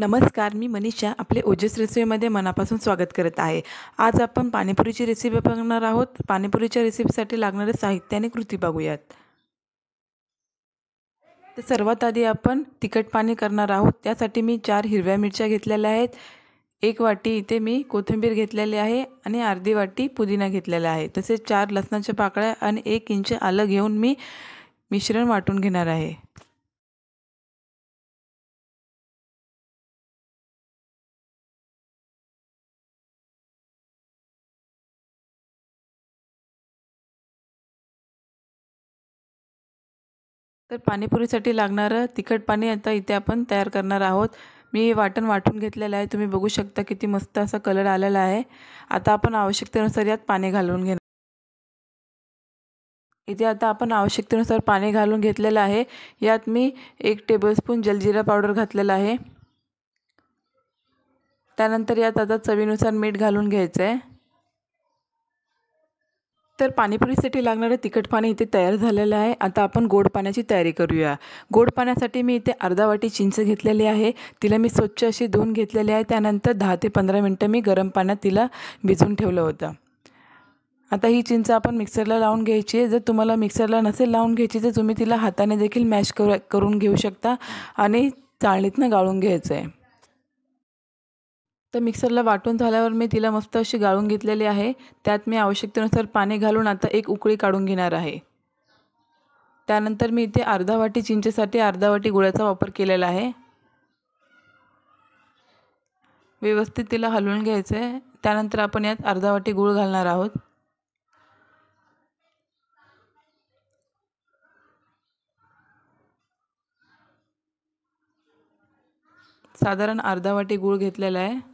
नमस्कार मी मनीषा आपले ओजेस रेसिपीमध्ये मनापासून स्वागत करत आहे आज आपण पाणीपुरीची रेसिपी बघणार आहोत पाणीपुरीच्या रेसिपीसाठी लागणारे साहित्य आणि कृती बघूयात तर सर्वात आधी आपण तिखट पाणी करणार आहोत त्यासाठी मी चार हिरव्या मिरच्या घेतलेल्या आहेत एक वाटी इथे मी कोथिंबीर घेतलेली आहे आणि अर्धी वाटी पुदिना घेतलेला आहे तसेच चार लसणाच्या पाकळ्या आणि एक इंच आलं घेऊन मी मिश्रण वाटून घेणार आहे तर पाणीपुरीसाठी लागणारं तिखट पाणी आता इथे आपण तयार करणार आहोत मी हे वाटण वाटून घेतलेलं आहे तुम्ही बघू शकता किती मस्त असा कलर आलेला आहे आता आपण आवश्यकतेनुसार यात पाणी घालून घेणार इथे आता आपण आवश्यकतेनुसार पाणी घालून घेतलेलं आहे यात मी एक टेबलस्पून जलजिरा पावडर घातलेला आहे त्यानंतर यात आता चवीनुसार मीठ घालून घ्यायचं आहे तर पाणीपुरीसाठी लागणारं तिखट पाणी इथे तयार झालेलं आहे आता आपण गोड पाण्याची तयारी करूया गोड पाण्यासाठी मी इथे अर्धा वाटी चिंच घेतलेली आहे तिला मी स्वच्छ अशी धुवून घेतलेली आहे त्यानंतर दहा ते पंधरा मिनटं मी गरम पाण्यात तिला भिजून ठेवलं होतं आता ही चिंच आपण मिक्सरला लावून घ्यायची आहे जर तुम्हाला मिक्सरला नसेल लावून घ्यायची तर तुम्ही तिला हाताने देखील मॅश करू करून घेऊ शकता आणि चाळणीतनं गाळून घ्यायचं आहे तर मिक्सरला वाटून झाल्यावर मी तिला मस्त अशी गाळून घेतलेली आहे त्यात मी आवश्यकतेनुसार पाणी घालून आता एक उकळी काढून घेणार आहे त्यानंतर मी इथे अर्धा वाटी चिंचेसाठी अर्धा वाटी गुळाचा वापर केलेला आहे व्यवस्थित तिला हलवून घ्यायचं आहे त्यानंतर आपण यात अर्धा वाटी गूळ घालणार आहोत साधारण अर्धा वाटी गूळ घेतलेला आहे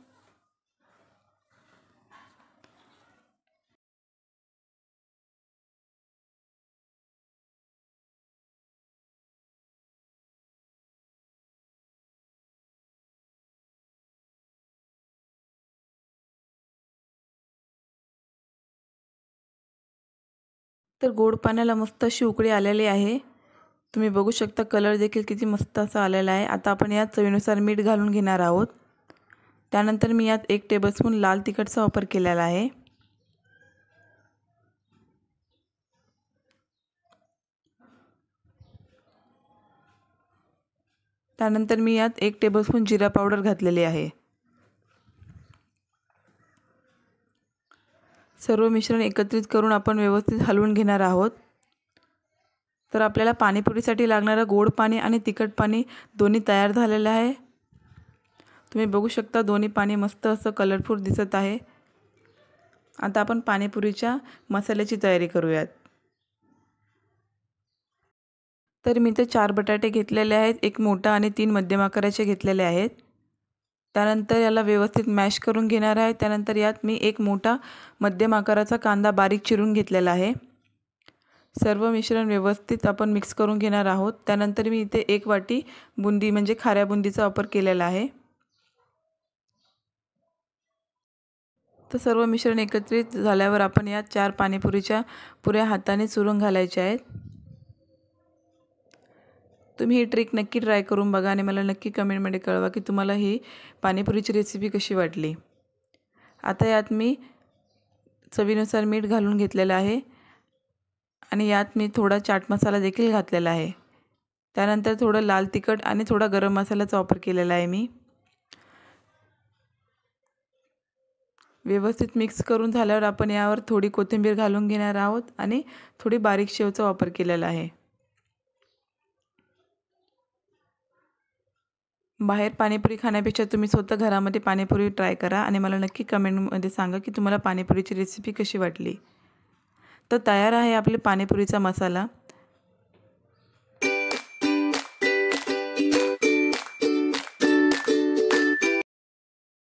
तर गोड पाण्याला मस्त अशी उकळी आलेली आहे तुम्ही बघू शकता कलर देखील किती मस्त असा आलेला आहे आता आपण यात चवीनुसार मीठ घालून घेणार आहोत त्यानंतर मी यात एक टेबलस्पून लाल तिखटचा वापर केलेला आहे त्यानंतर मी यात एक टेबलस्पून जिरा पावडर घातलेली आहे सर्व मिश्रण एकत्रित करून आपण व्यवस्थित हलवून घेणार आहोत तर आपल्याला पाणीपुरीसाठी लागणारं गोड पाणी आणि तिखट पाणी दोन्ही तयार झालेलं आहे तुम्ही बघू शकता दोन्ही पाणी मस्त असं कलरफुल दिसत आहे आता आपण पाणीपुरीच्या मसाल्याची तयारी करूयात तर मी ते चार बटाटे घेतलेले आहेत एक मोठा आणि तीन मध्यम आकाराचे घेतलेले आहेत त्यानंतर याला व्यवस्थित मॅश करून घेणार आहे त्यानंतर यात मी एक मोठा मध्यम आकाराचा कांदा बारीक चिरून घेतलेला आहे सर्व मिश्रण व्यवस्थित आपण मिक्स करून घेणार आहोत त्यानंतर मी इथे एक वाटी बुंदी म्हणजे खाऱ्या बुंदीचा वापर केलेला आहे तर सर्व मिश्रण एकत्रित झाल्यावर आपण यात चार पाणीपुरीच्या पुऱ्या हाताने चुरून घालायच्या आहेत तुम्ही ही ट्रिक नक्की ट्राय करून बघा आणि मला नक्की कमेंटमध्ये कळवा की तुम्हाला ही पाणीपुरीची रेसिपी कशी वाटली आता यात मी चवीनुसार मीठ घालून घेतलेलं आहे आणि यात मी थोडा चाट मसाला देखील घातलेला आहे त्यानंतर थोडं लाल तिखट आणि थोडा गरम मसाल्याचा वापर केलेला आहे मी व्यवस्थित मिक्स करून झाल्यावर आपण यावर थोडी कोथिंबीर घालून घेणार आहोत आणि थोडी बारीक शेवचा वापर केलेला आहे बाहेर पाणीपुरी खाण्यापेक्षा तुम्ही स्वतः घरामध्ये पाणीपुरी ट्राय करा आणि मला नक्की कमेंटमध्ये सांगा की तुम्हाला पाणीपुरीची रेसिपी कशी वाटली तर तयार आहे आपले पाणीपुरीचा मसाला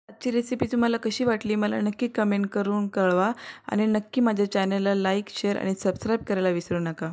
आजची रेसिपी तुम्हाला कशी वाटली मला नक्की कमेंट करून कळवा आणि नक्की माझ्या चॅनलला लाईक शेअर आणि सबस्क्राईब करायला विसरू नका